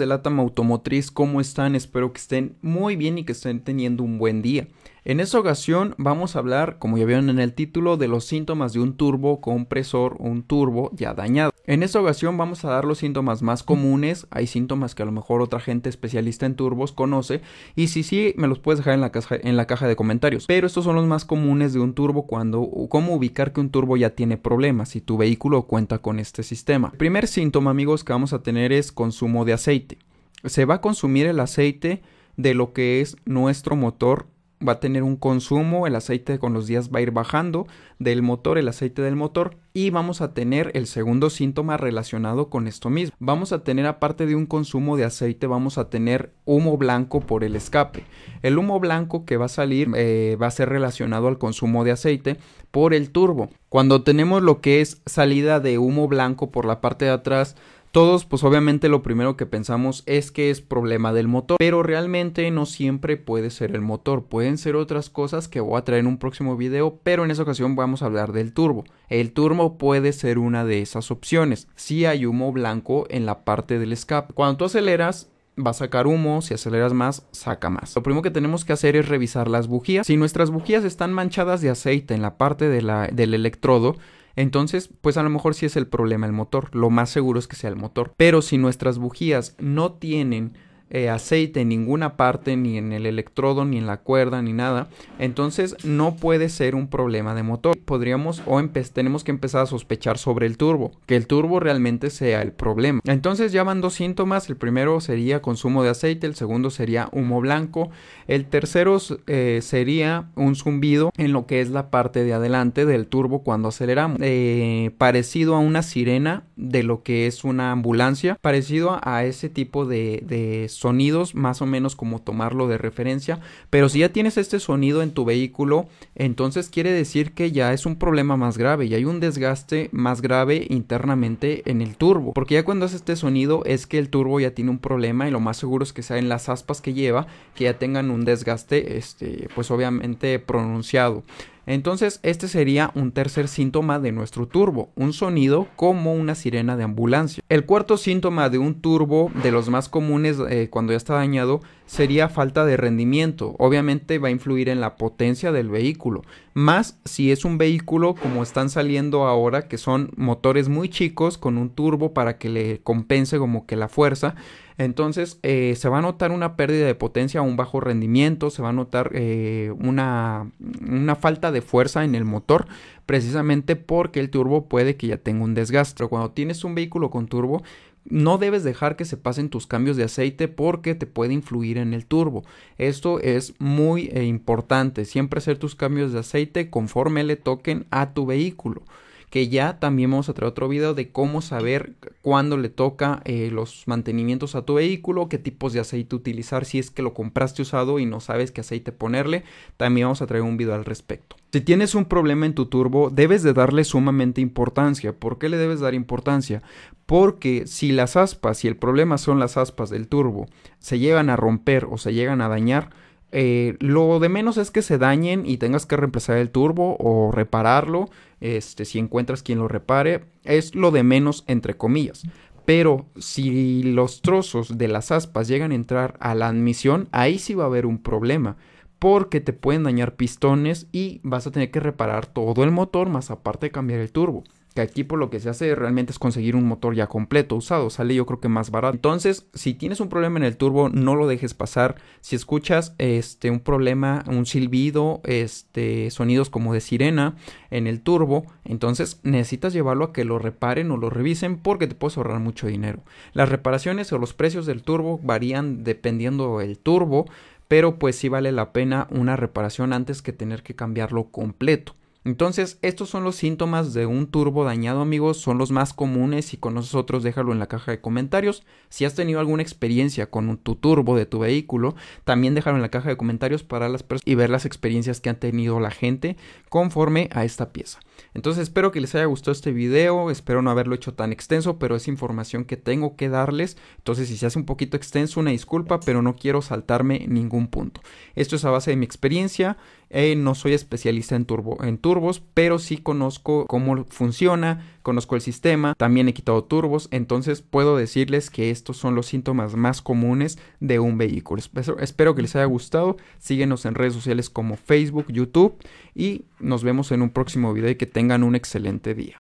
de Latam Automotriz, ¿cómo están? Espero que estén muy bien y que estén teniendo un buen día. En esta ocasión vamos a hablar, como ya vieron en el título, de los síntomas de un turbo compresor un turbo ya dañado. En esta ocasión vamos a dar los síntomas más comunes, hay síntomas que a lo mejor otra gente especialista en turbos conoce y si sí me los puedes dejar en la caja, en la caja de comentarios, pero estos son los más comunes de un turbo cuando cómo ubicar que un turbo ya tiene problemas si tu vehículo cuenta con este sistema. El primer síntoma amigos que vamos a tener es consumo de aceite. Se va a consumir el aceite de lo que es nuestro motor va a tener un consumo, el aceite con los días va a ir bajando del motor, el aceite del motor y vamos a tener el segundo síntoma relacionado con esto mismo. Vamos a tener aparte de un consumo de aceite, vamos a tener humo blanco por el escape. El humo blanco que va a salir eh, va a ser relacionado al consumo de aceite por el turbo. Cuando tenemos lo que es salida de humo blanco por la parte de atrás, todos, pues obviamente lo primero que pensamos es que es problema del motor, pero realmente no siempre puede ser el motor, pueden ser otras cosas que voy a traer en un próximo video, pero en esa ocasión vamos a hablar del turbo. El turbo puede ser una de esas opciones, si hay humo blanco en la parte del escape. Cuando tú aceleras, va a sacar humo, si aceleras más, saca más. Lo primero que tenemos que hacer es revisar las bujías. Si nuestras bujías están manchadas de aceite en la parte del electrodo, entonces, pues a lo mejor sí es el problema el motor, lo más seguro es que sea el motor. Pero si nuestras bujías no tienen eh, aceite en ninguna parte, ni en el electrodo, ni en la cuerda, ni nada, entonces no puede ser un problema de motor. Podríamos o tenemos que empezar a sospechar sobre el turbo, que el turbo realmente sea el problema. Entonces ya van dos síntomas, el primero sería consumo de aceite, el segundo sería humo blanco, el tercero eh, sería un zumbido en lo que es la parte de adelante del turbo cuando aceleramos, eh, parecido a una sirena de lo que es una ambulancia, parecido a ese tipo de, de sonidos, más o menos como tomarlo de referencia. Pero si ya tienes este sonido en tu vehículo, entonces quiere decir que ya es un problema más grave y hay un desgaste más grave internamente en el turbo. Porque ya cuando hace este sonido es que el turbo ya tiene un problema y lo más seguro es que sea en las aspas que lleva que ya tengan un desgaste, este, pues obviamente pronunciado. Entonces este sería un tercer síntoma de nuestro turbo, un sonido como una sirena de ambulancia. El cuarto síntoma de un turbo de los más comunes eh, cuando ya está dañado sería falta de rendimiento. Obviamente va a influir en la potencia del vehículo. Más si es un vehículo como están saliendo ahora, que son motores muy chicos con un turbo para que le compense como que la fuerza. Entonces eh, se va a notar una pérdida de potencia, un bajo rendimiento, se va a notar eh, una, una falta de fuerza en el motor, precisamente porque el turbo puede que ya tenga un desgaste. Cuando tienes un vehículo con turbo, no debes dejar que se pasen tus cambios de aceite porque te puede influir en el turbo. Esto es muy eh, importante. Siempre hacer tus cambios de aceite conforme le toquen a tu vehículo que ya también vamos a traer otro video de cómo saber cuándo le toca eh, los mantenimientos a tu vehículo, qué tipos de aceite utilizar si es que lo compraste usado y no sabes qué aceite ponerle, también vamos a traer un video al respecto. Si tienes un problema en tu turbo, debes de darle sumamente importancia. ¿Por qué le debes dar importancia? Porque si las aspas, si el problema son las aspas del turbo, se llegan a romper o se llegan a dañar, eh, lo de menos es que se dañen y tengas que reemplazar el turbo o repararlo este, si encuentras quien lo repare, es lo de menos entre comillas. Pero si los trozos de las aspas llegan a entrar a la admisión, ahí sí va a haber un problema porque te pueden dañar pistones y vas a tener que reparar todo el motor más aparte de cambiar el turbo que aquí por lo que se hace realmente es conseguir un motor ya completo, usado, sale yo creo que más barato. Entonces, si tienes un problema en el turbo, no lo dejes pasar. Si escuchas este un problema, un silbido, este sonidos como de sirena en el turbo, entonces necesitas llevarlo a que lo reparen o lo revisen porque te puedes ahorrar mucho dinero. Las reparaciones o los precios del turbo varían dependiendo del turbo, pero pues sí vale la pena una reparación antes que tener que cambiarlo completo. Entonces, estos son los síntomas de un turbo dañado, amigos. Son los más comunes. y con nosotros déjalo en la caja de comentarios. Si has tenido alguna experiencia con tu turbo de tu vehículo, también déjalo en la caja de comentarios para las y ver las experiencias que han tenido la gente conforme a esta pieza. Entonces espero que les haya gustado este video, espero no haberlo hecho tan extenso, pero es información que tengo que darles. Entonces si se hace un poquito extenso, una disculpa, pero no quiero saltarme ningún punto. Esto es a base de mi experiencia, eh, no soy especialista en, turbo, en turbos, pero sí conozco cómo funciona, conozco el sistema, también he quitado turbos, entonces puedo decirles que estos son los síntomas más comunes de un vehículo. Espero, que les haya gustado, síguenos en redes sociales como Facebook, YouTube y nos vemos en un próximo video y que tengan un excelente día.